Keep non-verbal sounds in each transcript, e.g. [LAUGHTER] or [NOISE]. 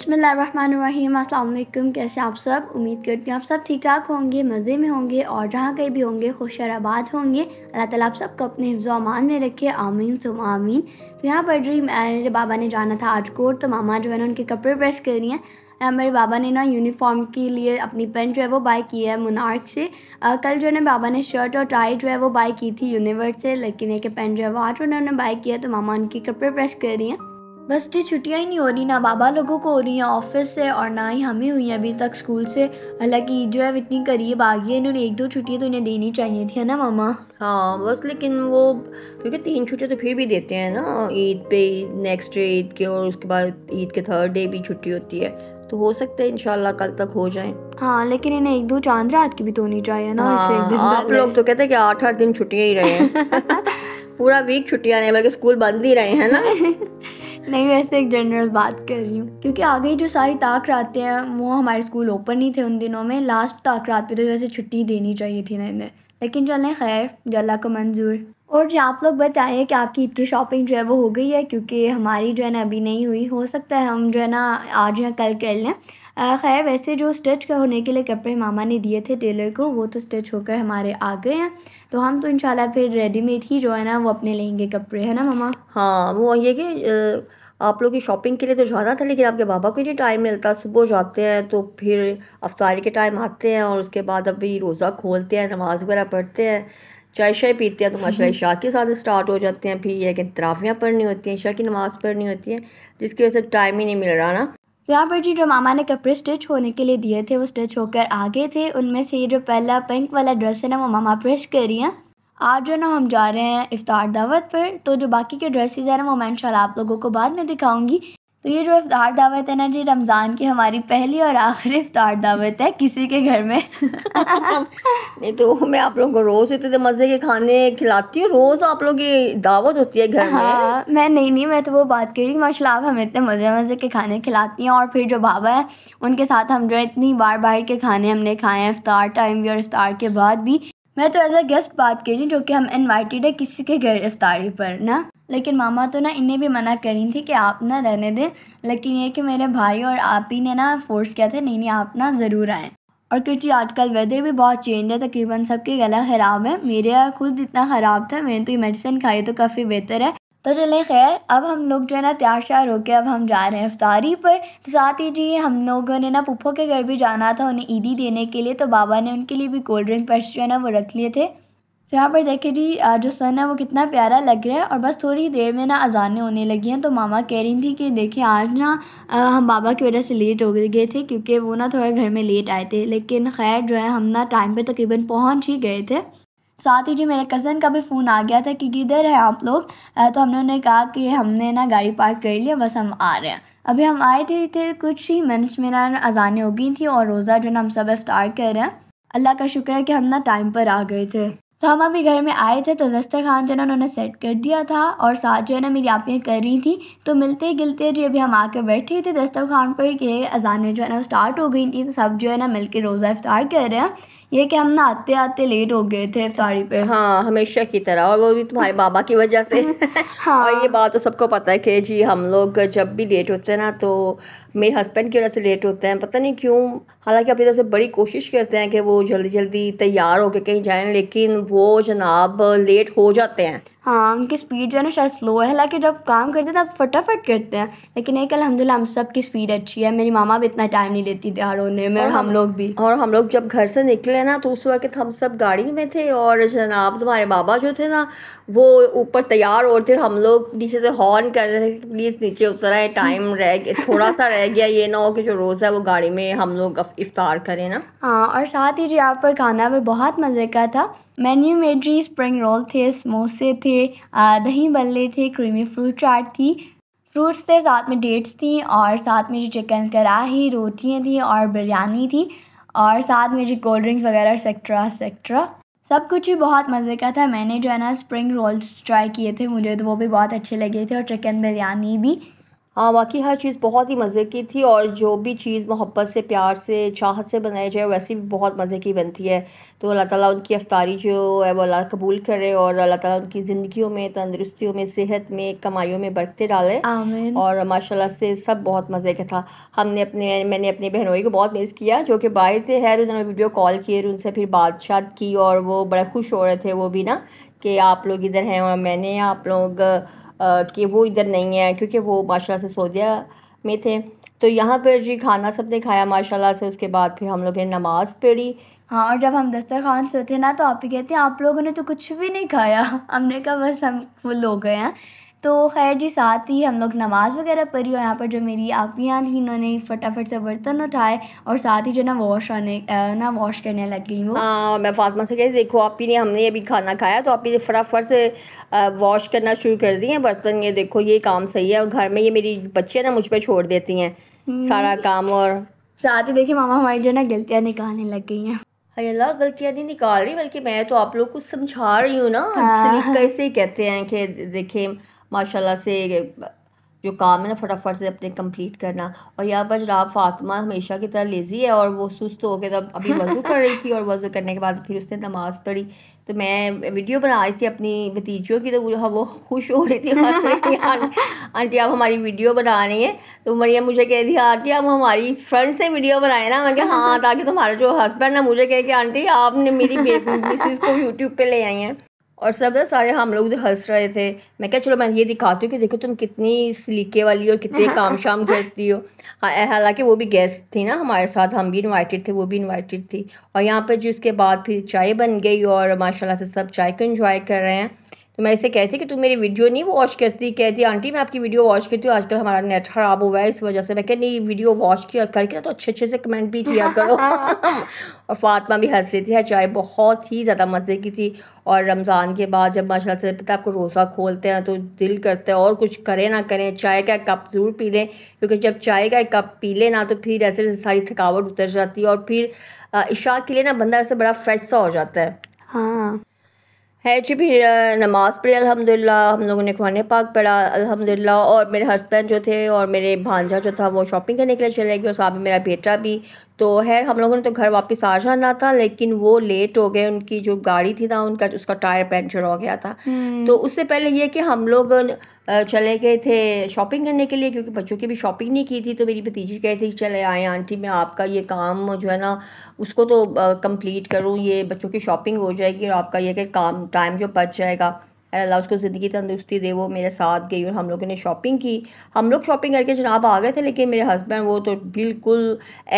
बसमीम अल्लाम कैसे आप सब उम्मीद करती हूँ आप सब ठीक ठाक होंगे मज़े में होंगे और जहाँ कहीं भी होंगे खुशराबाद होंगे अल्लाह ताला आप सबको अपने हिफ्ज़ामान में रखे आमीन सुम आमीन तो यहाँ पर जी मेरे बाबा ने जाना था आज कोट तो मामा जो है ना उनके कपड़े प्रेस कर रही हैं मेरे बाबा ने ना यूनिफॉर्म के लिए अपनी पेंट जो है वो बाई की है मुनार्क से आ, कल जो है ना बाबा ने शर्ट और टाई जो है वो बाई की थी यूनिवर्स से लेकिन एक पेंट जो है वो आज उन्होंने बाई किया तो मामा उनके कपड़े प्रेस कर रही हैं बस जी तो छुट्टियाँ ही नहीं हो रही ना बाबा लोगों को हो रही हैं ऑफिस से और ना ही हमें हुई हैं अभी तक स्कूल से हालांकि जो है इतनी करीब आ गई है इन्होंने एक दो छुट्टियाँ तो इन्हें देनी चाहिए थी है ना मामा हाँ बस लेकिन वो क्योंकि तीन छुट्टियाँ तो फिर भी देते हैं ना ईद पे नेक्स्ट डे ईद के और उसके बाद ईद के थर्ड डे भी छुट्टी होती है तो हो सकता है इंशाल्लाह कल तक हो जाए हाँ लेकिन इन्हें एक दो चांद रात की भी तो होनी चाहिए ना हाँ, आप लोग तो कहते हैं कि आठ आठ दिन छुट्टियाँ ही रहे हैं [LAUGHS] पूरा वीक छुट्टियाँ नहीं बल्कि स्कूल बंद ही रहे हैं ना [LAUGHS] नहीं वैसे एक जनरल बात कर रही हूँ क्योंकि आगे जो सारी ताक रातें हैं वो हमारे स्कूल ओपन नहीं थे उन दिनों में लास्ट ताक रात पे तो वैसे छुट्टी देनी चाहिए थी ना इन्हें लेकिन चलें खैर जल्ला को मंजूर और जो आप लोग बताएं कि आपकी इतनी शॉपिंग जो है वो हो गई है क्योंकि हमारी जो है ना अभी नहीं हुई हो सकता है हम जो है ना आज या कल कर लें खैर वैसे जो स्टिच होने के लिए कपड़े मामा ने दिए थे टेलर को वो तो स्टिच होकर हमारे आ गए हैं तो हम तो इनशाला फिर रेडीमेड ही जो है ना वो अपने लेंगे कपड़े है ना ममा हाँ वो ये कि आप लोग की शॉपिंग के लिए तो जाना था लेकिन आपके बाबा को ये टाइम मिलता सुबह जाते हैं तो फिर अफ्तारी के टाइम आते हैं और उसके बाद अभी रोज़ा खोलते हैं नमाज़ वगैरह पढ़ते हैं चाय शाय पीते हैं तो माशा हम्म। इशा के साथ स्टार्ट हो जाते हैं फिर यह कि तराफियाँ पढ़नी होती हैं शाह की नमाज़ पढ़नी होती है जिसकी वजह से टाइम ही नहीं मिल रहा ना तो यहाँ पर जी जो मामा ने कपड़े स्टिच होने के लिए दिए थे वो स्टिच होकर आगे थे उनमें से ये जो पहला पिंक वाला ड्रेस है ना वो मामा प्रेस कर रही हैं आज जो ना हम जा रहे हैं इफ्तार दावत पर तो जो बाकी के ड्रेसेज हैं ना वो मैं इंशाल्लाह आप लोगों को बाद में दिखाऊंगी तो ये जो इफ़ार दावत है ना जी रमज़ान की हमारी पहली और आखिरी इफ्तार दावत है किसी के घर में [LAUGHS] नहीं तो मैं आप लोगों को रोज़ इतने मज़े के खाने खिलाती हूँ रोज़ आप लोगों की दावत होती है घर हाँ, में मैं नहीं नहीं मैं तो वो बात कर रही हूँ माशा आप हमें इतने मज़े मज़े के खाने खिलाती हैं और फिर जो बाबा है उनके साथ हम जो इतनी बार बाहर के खाने हमने खाए हैं इफ्तार टाइम भी और इफ्तार के बाद भी मैं तो एज अ गेस्ट बात कर रही हूँ जो कि हम इन्वाइटेड है किसी के घर इफ्तारी पर ना लेकिन मामा तो ना इन्हें भी मना करी थी कि आप ना रहने दें लेकिन ये कि मेरे भाई और आप ही ने ना फोर्स किया था नहीं नहीं आप ना ज़रूर आएँ और क्योंकि आजकल वेदर भी बहुत चेंज है तकरीबन सबके गला ख़राब है मेरे खुद इतना ख़राब था मैंने तो ये मेडिसिन खाई तो काफ़ी बेहतर है तो चले खैर अब हम लोग जो है ना तैयार श्यार होकर अब हम जा रहे हैं अफ्तारी पर तो साथ ही जी हम लोगों ने ना पुप्पो के घर भी जाना था उन्हें ईदी देने के लिए तो बाबा ने उनके लिए भी कोल्ड ड्रिंक पर्स जो है ना वो रख लिए थे तो यहाँ पर देखिए जी जो सन है वो कितना प्यारा लग रहा है और बस थोड़ी देर में ना अजानें होने लगी हैं तो मामा कह रही थी कि देखिए आज ना हम बाबा की वजह से लेट हो गए थे क्योंकि वो ना थोड़ा घर में लेट आए थे लेकिन खैर जो है हम ना टाइम पे तकरीबन पहुँच ही गए थे साथ ही जी मेरे कज़न का भी फ़ोन आ गया था कि किधर है आप लोग तो हमने उन्हें कहा कि हमने ना गाड़ी पार्क कर लिया बस हम आ रहे हैं अभी हम आए थे, थे कुछ ही मिनट्स में ना अजानें हो गई थी और रोज़ा जो ना हम सब इफ्तार कर रहे हैं अल्लाह का शुक्र है कि हम ना टाइम पर आ गए थे तो हम अभी घर में आए थे तो दस्तर खान जो है ना उन्होंने सेट कर दिया था और साथ जो है ना मेरी आपियाँ कर रही थी तो मिलते गिलते जो अभी हम आके बैठे थे दस्तर खान पर कि अजानें जो है ना स्टार्ट हो गई थी तो सब जो है ना मिलके रोज़ा इफ्तार कर रहे हैं ये कि हम ना आते आते लेट हो गए थे इफ्तारी पे हाँ हमेशा की तरह और वो भी तुम्हारे बाबा की वजह से [LAUGHS] हाँ और ये बात तो सबको पता है कि जी हम लोग जब भी लेट होते हैं ना तो मेरे हस्बैंड की वजह से लेट होते हैं पता नहीं क्यों हालांकि अपनी तरफ से बड़ी कोशिश करते हैं कि वो जल्दी जल्दी तैयार होकर कहीं जाएँ लेकिन वो जनाब लेट हो जाते हैं हाँ उनकी स्पीड जो है ना शायद स्लो है हालांकि जब काम करते हैं तब फटाफट करते हैं लेकिन एक अलहमदिल्ला हम सब की स्पीड अच्छी है मेरी मामा भी इतना टाइम नहीं देती तैयार होने में और, हम लोग भी और हम लोग जब घर से निकले ना तो उस वक्त हम सब गाड़ी में थे और जनाब तुम्हारे बाबा जो थे ना वो ऊपर तैयार हो थे हम लोग नीचे से हॉर्न कर रहे थे कि प्लीज़ नीचे उतर आए टाइम रह गया थोड़ा सा रह गया ये ना हो कि जो रोज़ है वो गाड़ी में हम लोग इफ्तार करें ना हाँ और साथ ही जो यहाँ पर खाना भी बहुत मज़े का था मेन्यू में जी स्प्रिंग रोल थे समोसे थे दही बल्ले थे क्रीमी फ्रूट चाट थी फ्रूट्स थे साथ में डेट्स थी और साथ में जो चिकन कढ़ाही रोटियाँ थी और बिरयानी थी और साथ में जो कोल्ड ड्रिंक्स वगैरह सेक्ट्रा सेक्ट्रा सब कुछ ही बहुत मज़े का था मैंने जो है ना स्प्रिंग रोल्स ट्राई किए थे मुझे तो वो भी बहुत अच्छे लगे थे और चिकन बिरयानी भी हाँ वाकई हर चीज़ बहुत ही मज़े की थी और जो भी चीज़ मोहब्बत से प्यार से चाहत से बनाई जाए वैसे भी बहुत मज़े की बनती है तो अल्लाह ताला उनकी अफ्तारी जो है वो अल्लाह कबूल करे और अल्लाह ताला उनकी ज़िंदगियों में तंदरुस्तियों में सेहत में कमाइयों में बरकते डाले और माशाल्लाह से सब बहुत मज़े का था हमने अपने मैंने अपनी बहनोई को बहुत मिस किया जो कि बाहर थे खैर उन्होंने वीडियो कॉल किए उनसे फिर बातचीत की और वो बड़े खुश हो रहे थे वो भी ना कि आप लोग इधर हैं और मैंने आप लोग कि वो इधर नहीं है क्योंकि वो माशाल्लाह से सऊदिया में थे तो यहाँ पर जी खाना सब ने खाया माशाल्लाह से उसके बाद फिर हम लोग ने नमाज़ पढ़ी हाँ और जब हम दस्तरखान से उठे ना तो आप ही कहते हैं आप लोगों ने तो कुछ भी नहीं खाया हमने कहा बस हम फुल हो गए हैं तो खैर जी साथ ही हम लोग नमाज़ वगैरह पढ़ी और यहाँ पर जो मेरी आपियाँ थी इन्होंने फटाफट से बर्तन उठाए और साथ ही जो ना वॉश होने ना वॉश करने लग गई हूँ हाँ, मैं फातमा से कहती देखो आपी ने हमने अभी खाना खाया तो आप ही फटाफट से वॉश करना शुरू कर दिए बर्तन ये देखो ये काम सही है और घर में ये मेरी बच्चियाँ ना मुझ पर छोड़ देती हैं हम्म। सारा काम और साथ ही देखिए मामा हमारी जो ना गलतियाँ निकालने लग गई हैं अल्लाह गलतियाँ नहीं निकाल रही बल्कि मैं तो आप लोग को समझा रही हूँ ना हाँ। कैसे कहते हैं कि देखें माशाल्लाह से जो काम है ना फटाफट से अपने कंप्लीट करना और यहाँ पर जनाब फातिमा हमेशा की तरह लेजी है और वो सुस्त हो गया तब अभी वज़ू [LAUGHS] कर रही थी और वज़ू करने के बाद फिर उसने नमाज़ पढ़ी तो मैं वीडियो बना रही थी अपनी भतीजियों की तो वो वो खुश हो रही थी हाँ, [LAUGHS] आंटी आप हमारी वीडियो बना रही हैं तो मरिया मुझे कह रही आंटी आप हमारी फ्रेंड से वीडियो बनाए ना मैं हाँ ताकि तुम्हारा जो हस्बैंड ना मुझे कह कि आंटी आपने मेरी मिसिस [LAUGHS] को यूट्यूब पर ले आई हैं और सब ना सारे हम लोग हंस रहे थे मैं क्या चलो मैं ये दिखाती हूँ कि देखो तुम कितनी सलीके वाली हो कितने [LAUGHS] काम शाम करती हो हाँ, हालांकि वो भी गेस्ट थी ना हमारे साथ हम भी इनवाइटेड थे वो भी इनवाइटेड थी और यहाँ पर जो बाद फिर चाय बन गई और माशाल्लाह से सब चाय को इन्जॉय कर रहे हैं तो मैं इसे कहती कि तू मेरी वीडियो नहीं वॉश करती कहती आंटी मैं आपकी वीडियो वॉश करती हूँ आजकल हमारा नेट ख़राब हुआ है इस वजह से मैं कह नहीं वीडियो वॉश किया करके ना तो अच्छे अच्छे से कमेंट भी किया [LAUGHS] करो और फातमा भी हंस रही थी है हाँ, चाय बहुत ही ज़्यादा मज़े की थी और रमज़ान के बाद जब माशा से पता आपको रोज़ा खोलते हैं तो दिल करते हैं और कुछ करें ना करें चाय का कप ज़रूर पी लें क्योंकि जब चाय का कप पी लें ना तो फिर ऐसे सारी थकावट उतर जाती है और फिर इशा के लिए ना बंदा ऐसे बड़ा फ्रेश सा हो जाता है हाँ है जी भी नमाज़ पढ़ी अल्हम्दुलिल्लाह हम लोगों ने कुरान पाक पढ़ा अल्हम्दुलिल्लाह और मेरे हस्बैंड जो थे और मेरे भांजा जो था वो शॉपिंग करने के लिए चले गए और साथ में मेरा बेटा भी तो है हम लोगों ने तो घर वापस आ जाना था लेकिन वो लेट हो गए उनकी जो गाड़ी थी ना उनका उसका टायर पंचर हो गया था हम्म। तो उससे पहले ये कि हम लोग चले गए थे शॉपिंग करने के लिए क्योंकि बच्चों की भी शॉपिंग नहीं की थी तो मेरी भतीजी कह रही थी चले आए आंटी मैं आपका ये काम जो है ना उसको तो कंप्लीट करूँ ये बच्चों की शॉपिंग हो जाएगी और आपका ये काम टाइम जो बच जाएगा अल्लाह उसको ज़िंदगी तंदुरुस्ती दे वो मेरे साथ गई और हम लोगों ने शॉपिंग की हम लोग शॉपिंग करके जनाब आ गए थे लेकिन मेरे हस्बैंड वो तो बिल्कुल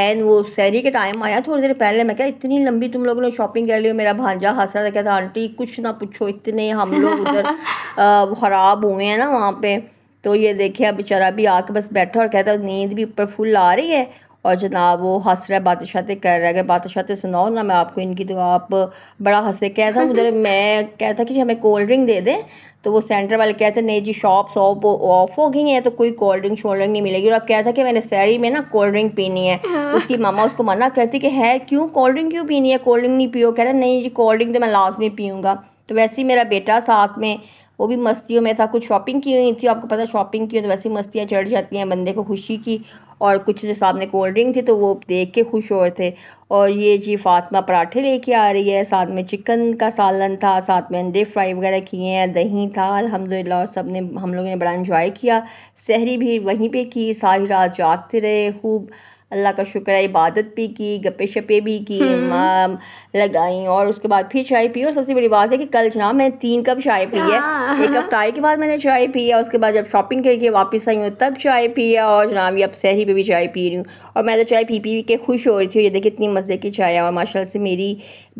एन वो सैरी के टाइम आया थोड़ी देर पहले मैं क्या इतनी लंबी तुम लोगों ने शॉपिंग कर ली मेरा भांजा हंस रहा था था आंटी कुछ ना पूछो इतने हम लोग उधर [LAUGHS] ख़राब हुए हैं ना वहाँ पर तो ये देखे बेचारा भी आके बस बैठा और कहता नींद भी ऊपर फुल आ रही है और जनाब वो हंस रहा है बातें कर रहा है अगर सुनाओ ना मैं आपको इनकी तो आप बड़ा हंसे कह था उधर [LAUGHS] मैं कह था कि हमें कोल्ड ड्रिंक दे दें तो वो सेंटर वाले कहते नहीं जी शॉप शॉप ऑफ हो गई हैं तो कोई कोल्ड ड्रिंक शोल्ड ड्रिंक नहीं मिलेगी और आप कहता कि मैंने सैरी में ना कोल्ड ड्रिंक पीनी है हाँ। उसकी मामा उसको मना करती कि है क्यों कोल्ड ड्रिंक क्यों पीनी है कोल्ड ड्रिंक नहीं पियो कह रहे नहीं जी कोल्ड ड्रिंक तो मैं लास्ट में पीऊँगा तो वैसे ही मेरा बेटा साथ में वो भी मस्तियों में था कुछ शॉपिंग की हुई थी आपको पता शॉपिंग की है तो वैसी मस्तियाँ चढ़ जाती हैं बंदे को खुशी की और कुछ जो सामने कोल्ड ड्रिंक थी तो वो देख के खुश हो रहे थे और ये जी फातिमा पराठे लेके आ रही है साथ में चिकन का सालन था साथ में अंडे फ्राई वगैरह किए हैं दही था अलहमदिल्ला और सब ने हम लोगों ने बड़ा इन्जॉय किया सहरी भी वहीं पर की सारी रात जागते रहे खूब अल्लाह का शुक्र है इबादत भी की गप्पे शप्पे भी की हम्म। लगाई और उसके बाद फिर चाय पी और सबसे बड़ी बात है कि कल जनाब मैंने तीन कप चाय पी है हाँ। एक अफ्तारी के बाद मैंने चाय पी है उसके बाद जब शॉपिंग करके वापस आई हूँ तब चाय पी है और जनाब ये अब सहरी पर भी चाय पी रही हूँ और मैं तो चाय पी पी के खुश हो रही थी ये देखिए इतनी मज़े की चाय है और माशा से मेरी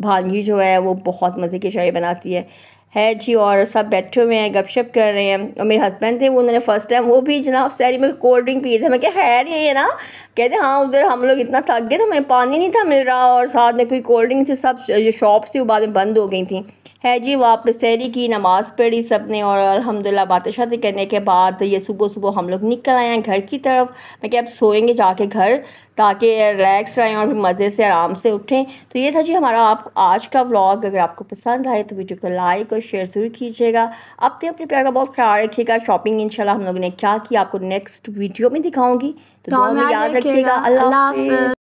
भांजी जो है वो बहुत मज़े की चाय बनाती है है जी और सब बैठे हुए हैं गपशप कर रहे हैं और मेरे हस्बैंड थे वो उन्होंने फर्स्ट टाइम वो भी जनाब सैरी में कोल्ड ड्रिंक पी थे मैं क्या है ये है ना कहते हाँ उधर हम लोग इतना थक गए तो हमें पानी नहीं था मिल रहा और साथ में कोई कोल्ड ड्रिंक थी सब जो शॉप्स थी वो बाद में बंद हो गई थी है जी वापस सहरी की नमाज़ पढ़ी सब ने और अल्हम्दुलिल्लाह बातें शादी करने के बाद ये सुबह सुबह हम लोग निकल आए हैं घर की तरफ मैं क्या अब सोएंगे जाके घर ताकि रिलैक्स रहें और फिर मज़े से आराम से उठें तो ये था जी हमारा आप आज का व्लॉग अगर आपको पसंद आए तो वीडियो को लाइक और शेयर ज़रूर कीजिएगा अपने अपने प्यार का बहुत ख्याल रखिएगा शॉपिंग इंशाल्लाह हम लोगों ने क्या किया आपको नेक्स्ट वीडियो में दिखाऊंगी तो, तो याद रखिएगा अल्लाह